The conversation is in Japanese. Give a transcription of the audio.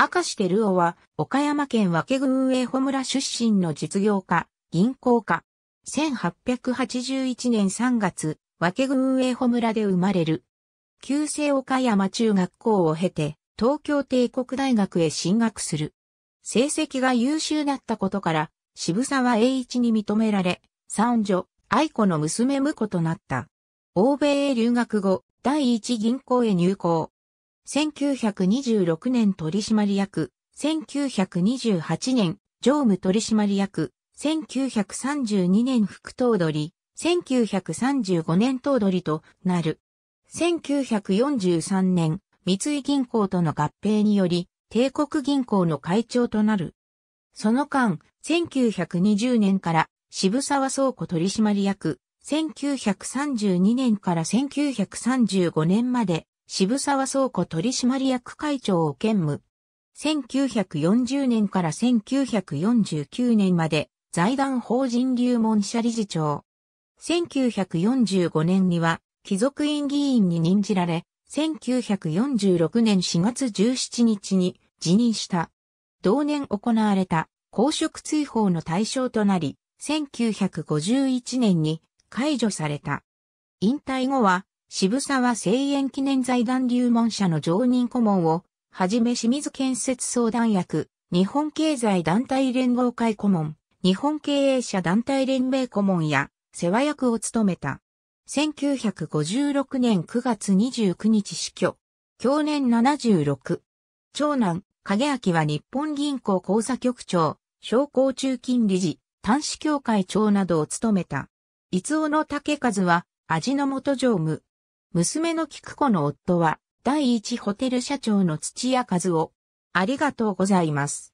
明石照夫は、岡山県和気郡営穂村出身の実業家、銀行家。1881年3月、和気郡営穂村で生まれる。旧制岡山中学校を経て、東京帝国大学へ進学する。成績が優秀だったことから、渋沢栄一に認められ、三女、愛子の娘婿となった。欧米へ留学後、第一銀行へ入行。1926年取締役、1928年常務取締役、1932年副頭取、1935年頭取となる。1943年、三井銀行との合併により、帝国銀行の会長となる。その間、1920年から渋沢倉庫取締役、1932年から1935年まで渋沢倉庫取締役会長を兼務。1940年から1949年まで財団法人流門社理事長。1945年には貴族院議員に任じられ、1946年4月17日に辞任した。同年行われた公職追放の対象となり、1951年に解除された。引退後は渋沢製円記念財団流門社の常任顧問を、はじめ清水建設相談役、日本経済団体連合会顧問、日本経営者団体連盟顧問や、世話役を務めた。1956年9月29日死去。去年76。長男、影明は日本銀行口座局長、商工中金理事、端子協会長などを務めた。伊尾の竹和は、味の素常務、娘の菊子の夫は、第一ホテル社長の土屋和夫。ありがとうございます。